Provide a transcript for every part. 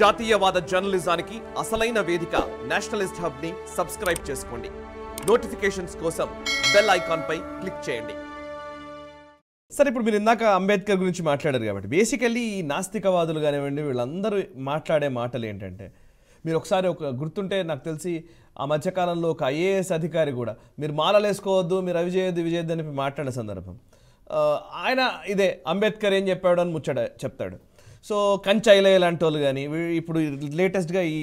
జాతీయవాద జర్నలిజానికి అసలైన వేదిక నేషనలిస్ట్ హబ్ ని సబ్స్క్రైబ్ చేసుకోండి నోటిఫికేషన్స్ కోసం బెల్ ఐకాన్ పై క్లిక్ చేయండి సరే ఇప్పుడు మీరు ఇందాక అంబేద్కర్ గురించి మాట్లాడారు కాబట్టి బేసికల్లీ ఈ నాస్తికవాదులు కానివ్వండి వీళ్ళందరూ మాట్లాడే మాటలు ఏంటంటే మీరు ఒకసారి ఒక గుర్తుంటే నాకు తెలిసి ఆ మధ్యకాలంలో ఒక ఐఏఎస్ అధికారి కూడా మీరు మాలలు వేసుకోవద్దు మీరు అవి చేయొద్దు ఇవి చేయొద్దు అని మాట్లాడే సందర్భం ఆయన ఇదే అంబేద్కర్ ఏం చెప్పాడు అని ముచ్చట చెప్తాడు సో కంచైలయ్య లాంటి వాళ్ళు కానీ ఇప్పుడు లేటెస్ట్గా ఈ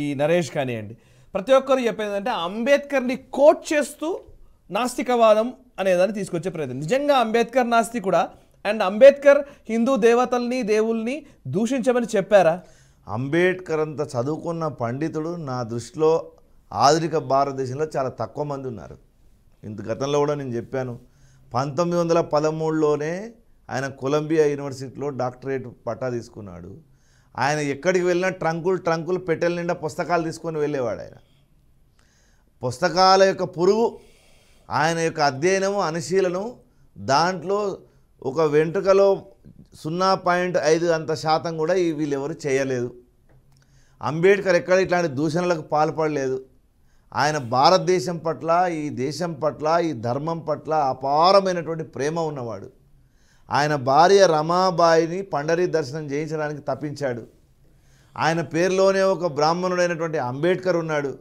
ఈ నరేష్ కానివ్వండి ప్రతి ఒక్కరు చెప్పేదంటే అంబేద్కర్ని కోట్ చేస్తూ నాస్తికవాదం అనేదాన్ని తీసుకొచ్చే ప్రయత్నం నిజంగా అంబేద్కర్ నాస్తి కూడా అండ్ అంబేద్కర్ హిందూ దేవతల్ని దేవుల్ని దూషించమని చెప్పారా అంబేద్కర్ అంత చదువుకున్న పండితుడు నా దృష్టిలో ఆధునిక భారతదేశంలో చాలా తక్కువ మంది ఉన్నారు ఇంత గతంలో కూడా నేను చెప్పాను పంతొమ్మిది వందల పదమూడులోనే ఆయన కొలంబియా యూనివర్సిటీలో డాక్టరేట్ పట్టా తీసుకున్నాడు ఆయన ఎక్కడికి వెళ్ళినా ట్రంకులు ట్రంకులు పెట్టెల నిండా పుస్తకాలు తీసుకొని వెళ్ళేవాడు ఆయన పుస్తకాల యొక్క పురుగు ఆయన యొక్క అధ్యయనము అనుశీలనం దాంట్లో ఒక వెంట్రుకలో సున్నా పాయింట్ ఐదు అంత శాతం కూడా వీళ్ళెవరు చేయలేదు అంబేద్కర్ ఎక్కడ ఇట్లాంటి దూషణలకు పాల్పడలేదు ఆయన భారతదేశం పట్ల ఈ దేశం పట్ల ఈ ధర్మం పట్ల అపారమైనటువంటి ప్రేమ ఉన్నవాడు ఆయన భార్య రమాబాయిని పండరి దర్శనం చేయించడానికి తప్పించాడు ఆయన పేరులోనే ఒక బ్రాహ్మణుడైనటువంటి అంబేద్కర్ ఉన్నాడు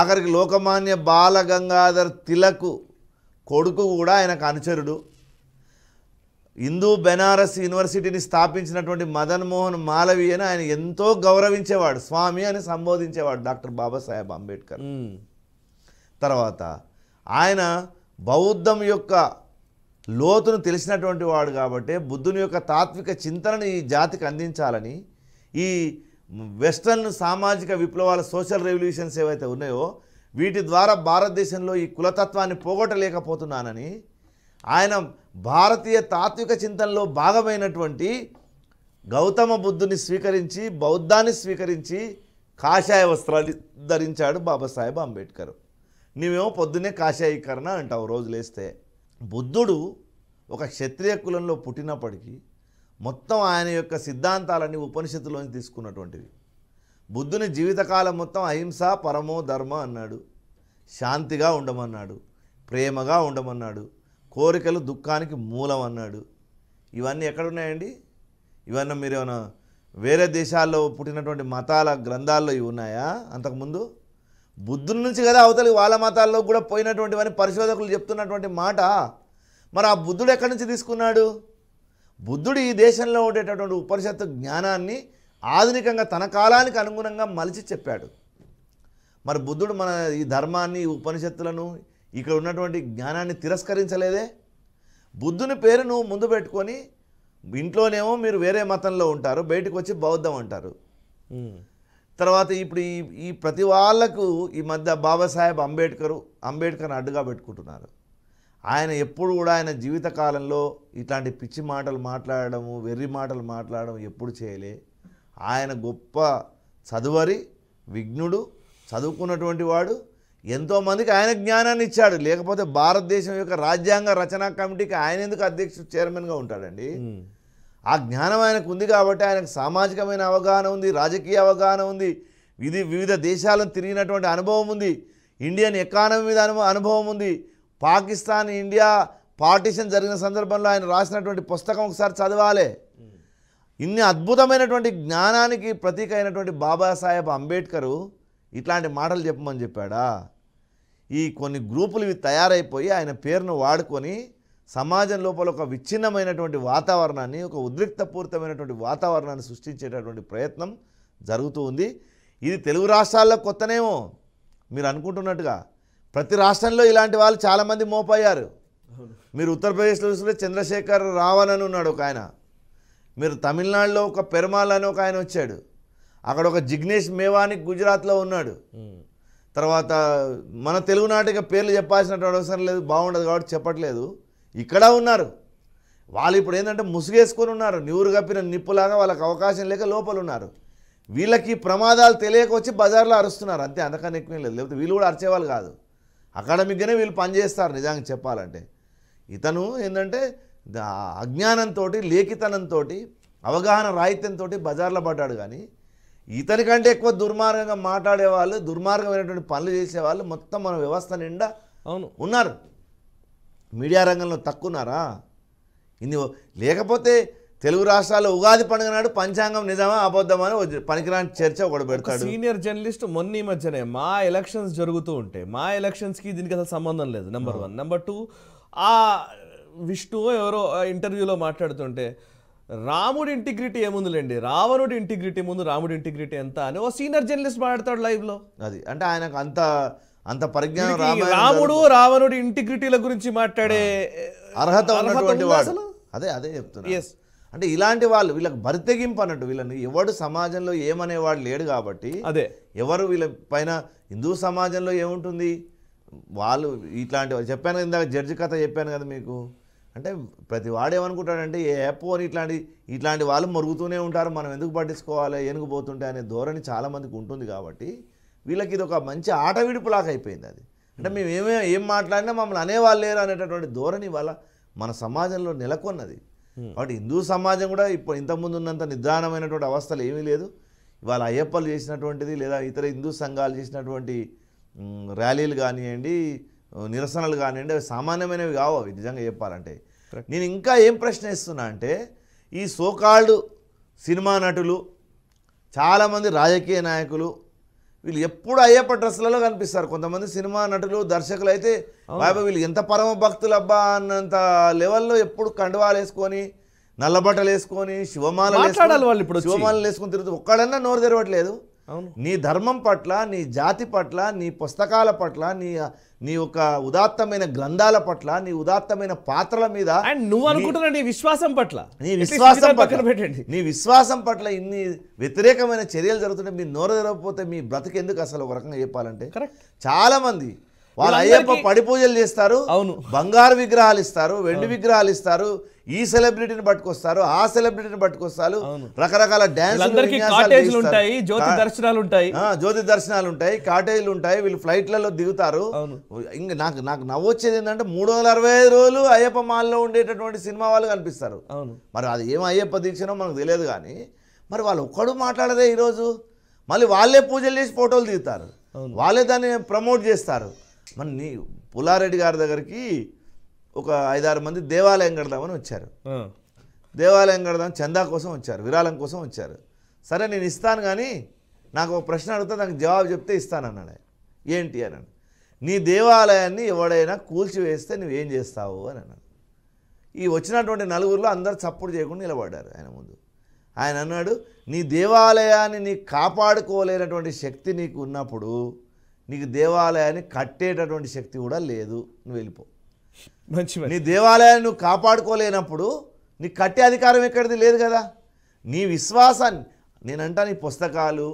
ఆఖరికి లోకమాన్య బాలగంగాధర్ తిలకు కొడుకు కూడా ఆయనకు అనుచరుడు హిందూ బెనారస్ యూనివర్సిటీని స్థాపించినటువంటి మదన్ మోహన్ మాలవి అని ఆయన ఎంతో గౌరవించేవాడు స్వామి అని సంబోధించేవాడు డాక్టర్ బాబాసాహెబ్ అంబేద్కర్ తర్వాత ఆయన బౌద్ధం యొక్క లోతును తెలిసినటువంటి వాడు కాబట్టి బుద్ధుని యొక్క తాత్విక చింతనను ఈ జాతికి అందించాలని ఈ వెస్ట్రన్ సామాజిక విప్లవాల సోషల్ రెవల్యూషన్స్ ఏవైతే ఉన్నాయో వీటి ద్వారా భారతదేశంలో ఈ కులతత్వాన్ని పోగొట్టలేకపోతున్నానని ఆయన భారతీయ తాత్విక చింతనలో భాగమైనటువంటి గౌతమ బుద్ధుని స్వీకరించి బౌద్ధాన్ని స్వీకరించి కాషాయ వస్త్రాలు ధరించాడు బాబాసాహెబ్ అంబేద్కర్ నీవేమో పొద్దున్నే కాషాయీకరణ అంటావు రోజులేస్తే బుద్ధుడు ఒక క్షత్రియ కులంలో పుట్టినప్పటికీ మొత్తం ఆయన యొక్క సిద్ధాంతాలన్నీ ఉపనిషత్తులోని తీసుకున్నటువంటివి బుద్ధుని జీవితకాలం మొత్తం అహింస పరమో ధర్మ అన్నాడు శాంతిగా ఉండమన్నాడు ప్రేమగా ఉండమన్నాడు కోరికలు దుఃఖానికి మూలం అన్నాడు ఇవన్నీ ఎక్కడున్నాయండి ఇవన్నీ మీరు ఏమైనా వేరే దేశాల్లో పుట్టినటువంటి మతాల గ్రంథాల్లో ఇవి ఉన్నాయా అంతకుముందు బుద్ధుడి నుంచి కదా అవతలి వాళ్ళ మతాల్లో కూడా పోయినటువంటివని పరిశోధకులు చెప్తున్నటువంటి మాట మరి ఆ బుద్ధుడు ఎక్కడి నుంచి తీసుకున్నాడు బుద్ధుడు ఈ దేశంలో ఉండేటటువంటి ఉపనిషత్తు జ్ఞానాన్ని ఆధునికంగా తన కాలానికి అనుగుణంగా మలిచి చెప్పాడు మరి బుద్ధుడు మన ఈ ధర్మాన్ని ఉపనిషత్తులను ఇక్కడ ఉన్నటువంటి జ్ఞానాన్ని తిరస్కరించలేదే బుద్ధుని పేరు నువ్వు ముందు పెట్టుకొని ఇంట్లోనేమో మీరు వేరే మతంలో ఉంటారు బయటకు వచ్చి బౌద్ధం అంటారు తర్వాత ఇప్పుడు ఈ ఈ ప్రతి వాళ్ళకు ఈ మధ్య బాబాసాహెబ్ అంబేద్కరు అంబేద్కర్ని అడ్డుగా పెట్టుకుంటున్నారు ఆయన ఎప్పుడు కూడా ఆయన జీవితకాలంలో ఇట్లాంటి పిచ్చి మాటలు మాట్లాడము వెర్రి మాటలు మాట్లాడడం ఎప్పుడు చేయలే ఆయన గొప్ప చదువరి విఘ్నుడు చదువుకున్నటువంటి వాడు ఎంతోమందికి ఆయన జ్ఞానాన్ని ఇచ్చాడు లేకపోతే భారతదేశం యొక్క రాజ్యాంగ రచనా కమిటీకి ఆయన ఎందుకు అధ్యక్షుడు చైర్మన్గా ఉంటాడండి ఆ జ్ఞానం ఆయనకు ఉంది కాబట్టి ఆయనకు సామాజికమైన అవగాహన ఉంది రాజకీయ అవగాహన ఉంది ఇది వివిధ దేశాలను తిరిగినటువంటి అనుభవం ఉంది ఇండియన్ ఎకానమీ మీద అనుభవం ఉంది పాకిస్తాన్ ఇండియా పార్టీషన్ జరిగిన సందర్భంలో ఆయన రాసినటువంటి పుస్తకం ఒకసారి చదవాలి ఇన్ని అద్భుతమైనటువంటి జ్ఞానానికి ప్రతీక అయినటువంటి బాబాసాహెబ్ అంబేద్కరు ఇట్లాంటి మాటలు చెప్పమని చెప్పాడా ఈ కొన్ని గ్రూపులు ఇవి తయారైపోయి ఆయన పేరును వాడుకొని సమాజం లోపల ఒక విచ్ఛిన్నమైనటువంటి వాతావరణాన్ని ఒక ఉద్రిక్తపూరితమైనటువంటి వాతావరణాన్ని సృష్టించేటటువంటి ప్రయత్నం జరుగుతూ ఉంది ఇది తెలుగు రాష్ట్రాల్లో కొత్తనేమో మీరు అనుకుంటున్నట్టుగా ప్రతి రాష్ట్రంలో ఇలాంటి వాళ్ళు చాలామంది మోపయ్యారు మీరు ఉత్తరప్రదేశ్లో చూస్తే చంద్రశేఖర్ రావణ్ ఉన్నాడు ఒక ఆయన మీరు తమిళనాడులో ఒక పెరుమాల్ అని ఒక ఆయన వచ్చాడు అక్కడ ఒక జిగ్నేష్ మేవాని గుజరాత్లో ఉన్నాడు తర్వాత మన తెలుగునాటిక పేర్లు చెప్పాల్సినటువంటి అవసరం లేదు బాగుండదు కాబట్టి చెప్పట్లేదు ఇక్కడ ఉన్నారు వాళ్ళు ఇప్పుడు ఏంటంటే ముసుగేసుకొని ఉన్నారు నివురు కప్పిన నిప్పులాగా వాళ్ళకి అవకాశం లేక లోపల ఉన్నారు వీళ్ళకి ప్రమాదాలు తెలియక వచ్చి బజార్లో అరుస్తున్నారు అంతే అంతకన్నా ఎక్కువ లేదు లేకపోతే వీళ్ళు కూడా అరిచేవాళ్ళు కాదు అకాడమిక్గానే వీళ్ళు పనిచేస్తారు నిజంగా చెప్పాలంటే ఇతను ఏంటంటే అజ్ఞానంతో లేఖితనంతో అవగాహన రాహిత్యంతో బజార్లో పడ్డాడు కానీ ఇతని కంటే ఎక్కువ దుర్మార్గంగా మాట్లాడేవాళ్ళు దుర్మార్గమైనటువంటి పనులు చేసేవాళ్ళు మొత్తం మన వ్యవస్థ నిండా అవును ఉన్నారు మీడియా రంగంలో తక్కువన్నారా ఇన్ని లేకపోతే తెలుగు రాష్ట్రాల్లో ఉగాది పండుగ నాడు పంచాంగం నిజమా అబద్ధమా అని పనికిరాని చర్చ ఒకటి పెడతాడు సీనియర్ జర్నలిస్ట్ మొన్న ఈ మధ్యనే మా ఎలక్షన్స్ జరుగుతూ ఉంటే మా ఎలక్షన్స్కి దీనికి అసలు సంబంధం లేదు నెంబర్ వన్ నెంబర్ టూ ఆ విష్ణు ఎవరో ఇంటర్వ్యూలో మాట్లాడుతుంటే రాముడి ఇంటిగ్రిటీ ఏముందిలేండి రావణుడి ఇంటిగ్రిటీ ముందు రాముడి ఇంటిగ్రిటీ ఎంత అని ఓ సీనియర్ జర్నలిస్ట్ మాట్లాడతాడు లైవ్లో అది అంటే ఆయనకు అంత అంత పరిజ్ఞానం రాముడు రావణుడి ఇంటిగ్రిటీల గురించి మాట్లాడే అర్హత ఉన్నటువంటి వాడు అదే అదే చెప్తున్నా అంటే ఇలాంటి వాళ్ళు వీళ్ళకి బరితెగింపు అన్నట్టు వీళ్ళని ఎవడు సమాజంలో ఏమనేవాడు లేడు కాబట్టి అదే ఎవరు వీళ్ళ పైన హిందూ సమాజంలో ఏముంటుంది వాళ్ళు ఇట్లాంటి చెప్పాను ఇందాక జడ్జి కథ చెప్పాను కదా మీకు అంటే ప్రతి వాడు ఏమనుకుంటాడంటే ఏ యాపో అని ఇట్లాంటి ఇట్లాంటి వాళ్ళు మరుగుతూనే ఉంటారు మనం ఎందుకు పట్టించుకోవాలి ఏనుగుపోతుంటే అనే ధోరణి చాలామందికి ఉంటుంది కాబట్టి వీళ్ళకి ఇది ఒక మంచి ఆట విడుపులాగా అయిపోయింది అది అంటే మేము ఏమే ఏం మాట్లాడినా మమ్మల్ని అనేవాళ్ళు లేరు అనేటటువంటి ధోరణి వల్ల మన సమాజంలో నెలకొన్నది కాబట్టి హిందూ సమాజం కూడా ఇప్పుడు ఇంతకుముందు ఉన్నంత నిద్రాణమైనటువంటి అవస్థలు ఏమీ లేదు ఇవాళ అయ్యప్పలు చేసినటువంటిది లేదా ఇతర హిందూ సంఘాలు చేసినటువంటి ర్యాలీలు కానివ్వండి నిరసనలు కానివ్వండి అవి సామాన్యమైనవి కావు అవి నిజంగా చెప్పాలంటే నేను ఇంకా ఏం ప్రశ్న ఇస్తున్నా అంటే ఈ సోకాల్డ్ సినిమా నటులు చాలామంది రాజకీయ నాయకులు వీళ్ళు ఎప్పుడు అయ్యప్ప డ్రెస్లలో కనిపిస్తారు కొంతమంది సినిమా నటులు దర్శకులు అయితే బాబా వీళ్ళు ఎంత పరమ భక్తులు అబ్బా అన్నంత లెవెల్లో ఎప్పుడు కండువాలు వేసుకొని నల్లబట్టలు వేసుకొని శివమాల శివమాలలు వేసుకొని తిరుగుతూ ఒక్కడన్నా నోరు తెరవట్లేదు నీ ధర్మం పట్ల నీ జాతి పట్ల నీ పుస్తకాల పట్ల నీ నీ యొక్క ఉదాత్తమైన గ్రంథాల పట్ల నీ ఉదాత్తమైన పాత్రల మీద అండ్ నువ్వు అనుకుంటున్నా నీ విశ్వాసం పట్ల నీ విశ్వాసం పక్కన పెట్టండి నీ విశ్వాసం పట్ల ఇన్ని వ్యతిరేకమైన చర్యలు జరుగుతుంటే మీ నోర జరగకపోతే మీ బ్రతికెందుకు అసలు ఒక రకంగా చెప్పాలంటే చాలా మంది వాళ్ళ అయ్యప్ప పడిపూజలు చేస్తారు అవును బంగారు విగ్రహాలు ఇస్తారు వెండి విగ్రహాలు ఇస్తారు ఈ సెలబ్రిటీని పట్టుకొస్తారు ఆ సెలబ్రిటీని పట్టుకొస్తారు రకరకాల డ్యాన్స్ ఉంటాయి జ్యోతి దర్శనాలు ఉంటాయి జ్యోతి దర్శనాలు ఉంటాయి కాటేజీలు ఉంటాయి వీళ్ళు ఫ్లైట్లలో దిగుతారు ఇంకా నాకు నాకు నవ్వొచ్చేది ఏంటంటే మూడు వందల అరవై ఐదు రోజులు అయ్యప్ప మాల్లో ఉండేటటువంటి సినిమా వాళ్ళు కనిపిస్తారు మరి అది ఏం అయ్యప్ప దీక్షనో మనకు తెలియదు కానీ మరి వాళ్ళు ఒక్కడు మాట్లాడదే ఈరోజు మళ్ళీ వాళ్ళే పూజలు చేసి ఫోటోలు దిగుతారు వాళ్ళే దాన్ని ప్రమోట్ చేస్తారు మరి నీ పుల్లారెడ్డి గారి దగ్గరికి ఒక ఐదారు మంది దేవాలయం కడదామని వచ్చారు దేవాలయం కడదాం చందా కోసం వచ్చారు విరాళం కోసం వచ్చారు సరే నేను ఇస్తాను కానీ నాకు ఒక ప్రశ్న అడిగితే నాకు జవాబు చెప్తే ఇస్తాను అన్నాడు ఏంటి అని నీ దేవాలయాన్ని ఎవడైనా కూల్చివేస్తే నువ్వేం చేస్తావు అని అన్నాడు ఈ వచ్చినటువంటి నలుగురిలో అందరు సపోర్ట్ చేయకుండా నిలబడ్డారు ఆయన ముందు ఆయన అన్నాడు నీ దేవాలయాన్ని నీ కాపాడుకోలేనటువంటి శక్తి నీకు ఉన్నప్పుడు నీకు దేవాలయాన్ని కట్టేటటువంటి శక్తి కూడా లేదు నువ్వు వెళ్ళిపో మంచి నీ దేవాలయాన్ని నువ్వు కాపాడుకోలేనప్పుడు నీకు కట్టే అధికారం ఎక్కడిది లేదు కదా నీ విశ్వాసాన్ని నేనంటాను ఈ పుస్తకాలు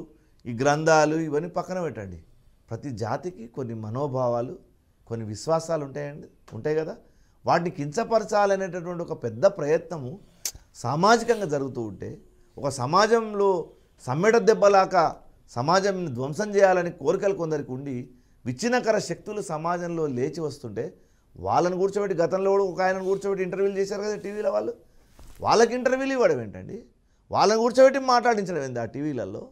ఈ గ్రంథాలు ఇవన్నీ పక్కన పెట్టండి ప్రతి జాతికి కొన్ని మనోభావాలు కొన్ని విశ్వాసాలు ఉంటాయండి ఉంటాయి కదా వాటిని కించపరచాలనేటటువంటి ఒక పెద్ద ప్రయత్నము సామాజికంగా జరుగుతూ ఉంటే ఒక సమాజంలో సమ్మెట దెబ్బలాక సమాజం ధ్వంసం చేయాలని కోరికలు కొందరికి ఉండి విచ్ఛిన్నకర శక్తులు సమాజంలో లేచి వస్తుంటే వాళ్ళని కూర్చోబెట్టి గతంలో కూడా ఒక ఆయనను కూర్చోబెట్టి ఇంటర్వ్యూలు చేశారు కదా టీవీలో వాళ్ళు వాళ్ళకి ఇంటర్వ్యూలు ఇవ్వడం ఏంటండి వాళ్ళని కూర్చోబెట్టి మాట్లాడించడం ఏంది ఆ టీవీలలో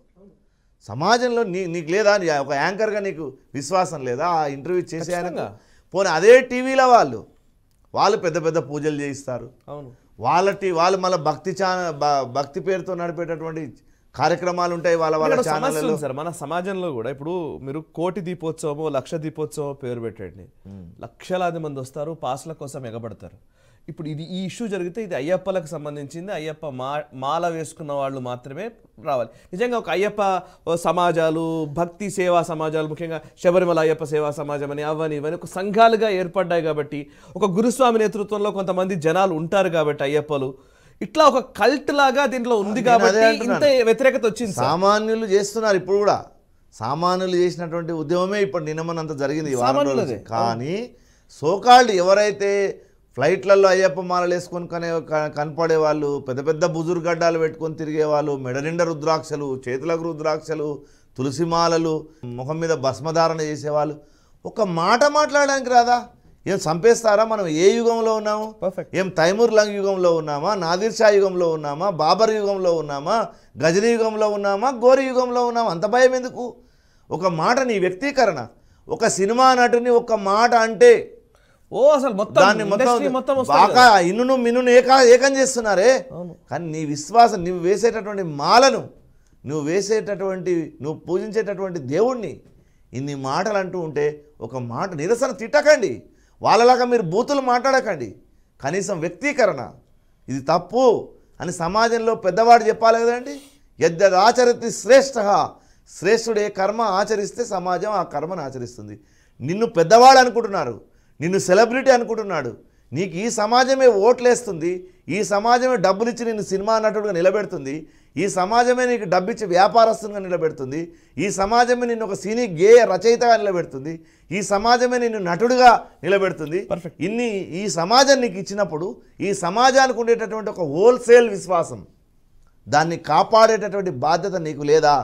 సమాజంలో నీ నీకు లేదా ఒక యాంకర్గా నీకు విశ్వాసం లేదా ఆ ఇంటర్వ్యూ చేసేయనగా పోనీ అదే టీవీలో వాళ్ళు వాళ్ళు పెద్ద పెద్ద పూజలు చేయిస్తారు అవును వాళ్ళ టీ వాళ్ళు మళ్ళీ భక్తి ఛానల్ భక్తి పేరుతో నడిపేటటువంటి కార్యక్రమాలు ఉంటాయి వాళ్ళ వాళ్ళ ఛానల్ సార్ మన సమాజంలో కూడా ఇప్పుడు మీరు కోటి దీపోత్సవం లక్ష దీపోత్సవం పేరు పెట్టండి లక్షలాది మంది వస్తారు పాసుల కోసం ఎగబడతారు ఇప్పుడు ఇది ఈ ఇష్యూ జరిగితే ఇది అయ్యప్పలకు సంబంధించింది అయ్యప్ప మా మాల వేసుకున్న వాళ్ళు మాత్రమే రావాలి నిజంగా ఒక అయ్యప్ప సమాజాలు భక్తి సేవా సమాజాలు ముఖ్యంగా శబరిమల అయ్యప్ప సేవా సమాజం అని అవని ఇవని ఒక సంఘాలుగా ఏర్పడ్డాయి కాబట్టి ఒక గురుస్వామి నేతృత్వంలో కొంతమంది జనాలు ఉంటారు కాబట్టి అయ్యప్పలు ఇట్లా ఒక కల్ట్ లాగా దీంట్లో ఉంది కాబట్టి ఇంత వ్యతిరేకత వచ్చింది సామాన్యులు చేస్తున్నారు ఇప్పుడు కూడా సామాన్యులు చేసినటువంటి ఉద్యమమే ఇప్పుడు నిన్నమనంత జరిగింది వారం కానీ సోకాల్డ్ ఎవరైతే ఫ్లైట్లలో అయ్యప్ప మాలలు వేసుకొని కనే కనపడే వాళ్ళు పెద్ద పెద్ద బుజురుగడ్డాలు పెట్టుకొని తిరిగే వాళ్ళు మెడనిండ రుద్రాక్షలు చేతులకు రుద్రాక్షలు తులసిమాలలు ముఖం మీద భస్మధారణ చేసేవాళ్ళు ఒక మాట మాట్లాడడానికి రాదా ఏం చంపేస్తారా మనం ఏ యుగంలో ఉన్నాము ఏం తైమూర్ లంగ్ యుగంలో ఉన్నామా నాదిర్ షా యుగంలో ఉన్నామా బాబర్ యుగంలో ఉన్నామా గజని యుగంలో ఉన్నామా గోరి యుగంలో ఉన్నామా అంత భయం ఎందుకు ఒక మాట నీ వ్యక్తీకరణ ఒక సినిమా నటుని ఒక మాట అంటే ఓ అసలు మొత్తం మొత్తం ఇన్నును మిన్నును ఏకా ఏకం చేస్తున్నారే కానీ నీ విశ్వాసం నువ్వు వేసేటటువంటి మాలను నువ్వు వేసేటటువంటి నువ్వు పూజించేటటువంటి దేవుణ్ణి ఇన్ని మాటలు అంటూ ఉంటే ఒక మాట నిరసన తిట్టకండి వాళ్ళలాగా మీరు బూతులు మాట్లాడకండి కనీసం వ్యక్తీకరణ ఇది తప్పు అని సమాజంలో పెద్దవాడు చెప్పాలి కదండి శ్రేష్ట శ్రేష్ఠుడు శ్రేష్ఠుడే కర్మ ఆచరిస్తే సమాజం ఆ కర్మను ఆచరిస్తుంది నిన్ను పెద్దవాడు అనుకుంటున్నారు నిన్ను సెలబ్రిటీ అనుకుంటున్నాడు నీకు ఈ సమాజమే ఓట్లేస్తుంది ఈ సమాజమే డబ్బులు ఇచ్చి నేను సినిమా నటుడుగా నిలబెడుతుంది ఈ సమాజమే నీకు డబ్బిచ్చి వ్యాపారస్తుగా నిలబెడుతుంది ఈ సమాజమే నిన్ను ఒక సినీ గేయ రచయితగా నిలబెడుతుంది ఈ సమాజమే నిన్ను నటుడుగా నిలబెడుతుంది ఇన్ని ఈ సమాజం నీకు ఇచ్చినప్పుడు ఈ సమాజానికి ఉండేటటువంటి ఒక హోల్సేల్ విశ్వాసం దాన్ని కాపాడేటటువంటి బాధ్యత నీకు లేదా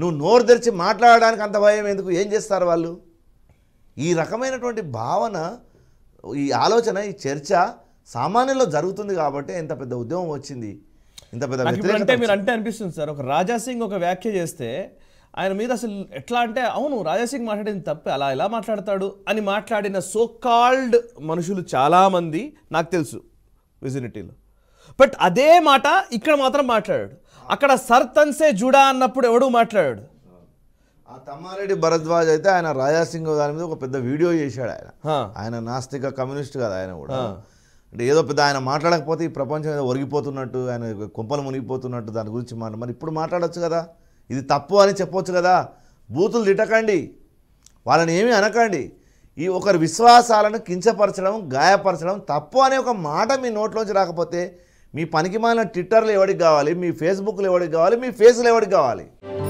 నువ్వు నోరు తెరిచి మాట్లాడడానికి అంత భయం ఎందుకు ఏం చేస్తారు వాళ్ళు ఈ రకమైనటువంటి భావన ఈ ఆలోచన ఈ చర్చ సామాన్యంలో జరుగుతుంది కాబట్టి ఇంత పెద్ద ఉద్యమం వచ్చింది ఇంత పెద్ద అంటే మీరు అంటే అనిపిస్తుంది సార్ ఒక రాజాసింగ్ ఒక వ్యాఖ్య చేస్తే ఆయన మీద అసలు ఎట్లా అంటే అవును రాజాసింగ్ మాట్లాడింది తప్పే అలా ఎలా మాట్లాడతాడు అని మాట్లాడిన సో కాల్డ్ మనుషులు చాలామంది నాకు తెలుసు విజినిటీలో బట్ అదే మాట ఇక్కడ మాత్రం మాట్లాడాడు అక్కడ సర్ తన్సే జుడా అన్నప్పుడు ఎవడు మాట్లాడాడు ఆ తమ్మారెడ్డి భరద్వాజ్ అయితే ఆయన రాజాసింగ్ దాని మీద ఒక పెద్ద వీడియో చేశాడు ఆయన ఆయన నాస్తిక కమ్యూనిస్ట్ కదా ఆయన కూడా అంటే ఏదో పెద్ద ఆయన మాట్లాడకపోతే ఈ ప్రపంచం ఏదో ఒరిగిపోతున్నట్టు ఆయన కుంపలు మునిగిపోతున్నట్టు దాని గురించి మాట మరి ఇప్పుడు మాట్లాడచ్చు కదా ఇది తప్పు అని చెప్పొచ్చు కదా బూతులు తిట్టకండి వాళ్ళని ఏమీ అనకండి ఈ ఒకరి విశ్వాసాలను కించపరచడం గాయపరచడం తప్పు అనే ఒక మాట మీ నోట్లోంచి రాకపోతే మీ పనికి మాలిన ట్విట్టర్లు ఎవడికి కావాలి మీ ఫేస్బుక్లు ఎవడికి కావాలి మీ ఫేస్లు ఎవడికి కావాలి